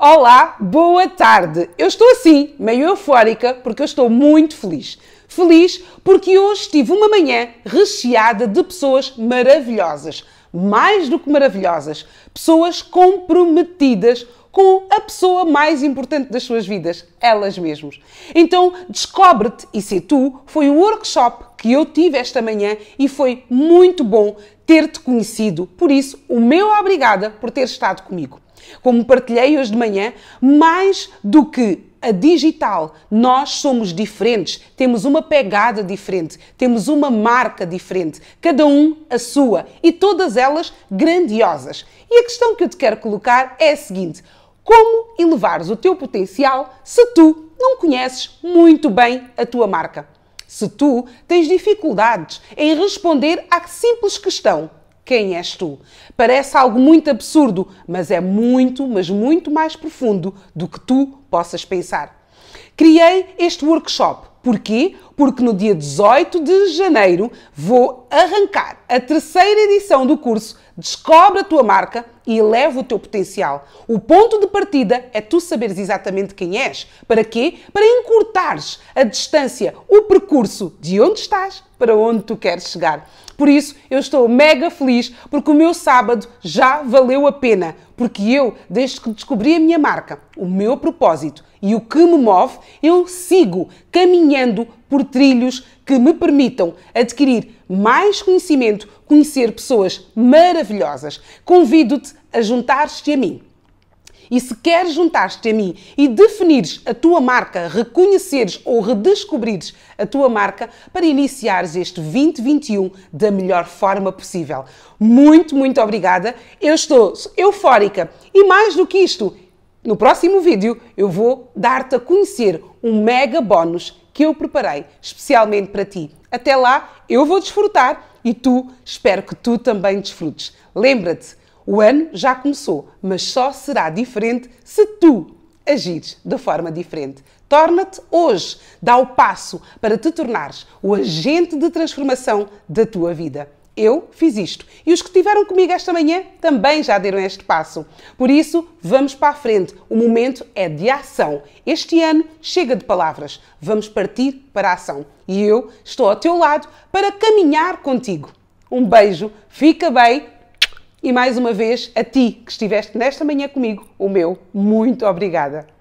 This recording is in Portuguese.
Olá, boa tarde. Eu estou assim, meio eufórica, porque eu estou muito feliz. Feliz porque hoje tive uma manhã recheada de pessoas maravilhosas, mais do que maravilhosas, pessoas comprometidas com a pessoa mais importante das suas vidas, elas mesmas. Então, descobre-te e ser tu foi o workshop que eu tive esta manhã e foi muito bom ter-te conhecido. Por isso, o meu obrigada por ter estado comigo. Como partilhei hoje de manhã, mais do que a digital. Nós somos diferentes, temos uma pegada diferente, temos uma marca diferente, cada um a sua e todas elas grandiosas. E a questão que eu te quero colocar é a seguinte: como elevares o teu potencial se tu não conheces muito bem a tua marca? Se tu tens dificuldades em responder à simples questão quem és tu? Parece algo muito absurdo, mas é muito, mas muito mais profundo do que tu possas pensar. Criei este workshop. Porquê? Porque no dia 18 de janeiro vou arrancar a terceira edição do curso Descobre a tua marca e eleva o teu potencial. O ponto de partida é tu saberes exatamente quem és. Para quê? Para encurtares a distância, o percurso de onde estás para onde tu queres chegar. Por isso, eu estou mega feliz porque o meu sábado já valeu a pena. Porque eu, desde que descobri a minha marca, o meu propósito e o que me move, eu sigo caminhando por trilhos que me permitam adquirir mais conhecimento, conhecer pessoas maravilhosas. Convido-te a juntar-te a mim. E se queres juntar-te a mim e definires a tua marca, reconheceres ou redescobrires a tua marca para iniciares este 2021 da melhor forma possível. Muito, muito obrigada. Eu estou eufórica e mais do que isto, no próximo vídeo eu vou dar-te a conhecer um mega bónus que eu preparei especialmente para ti. Até lá, eu vou desfrutar e tu, espero que tu também desfrutes. Lembra-te, o ano já começou, mas só será diferente se tu agires de forma diferente. Torna-te hoje, dá o passo para te tornares o agente de transformação da tua vida. Eu fiz isto e os que estiveram comigo esta manhã também já deram este passo. Por isso, vamos para a frente. O momento é de ação. Este ano chega de palavras. Vamos partir para a ação. E eu estou ao teu lado para caminhar contigo. Um beijo, fica bem, e mais uma vez, a ti que estiveste nesta manhã comigo, o meu muito obrigada.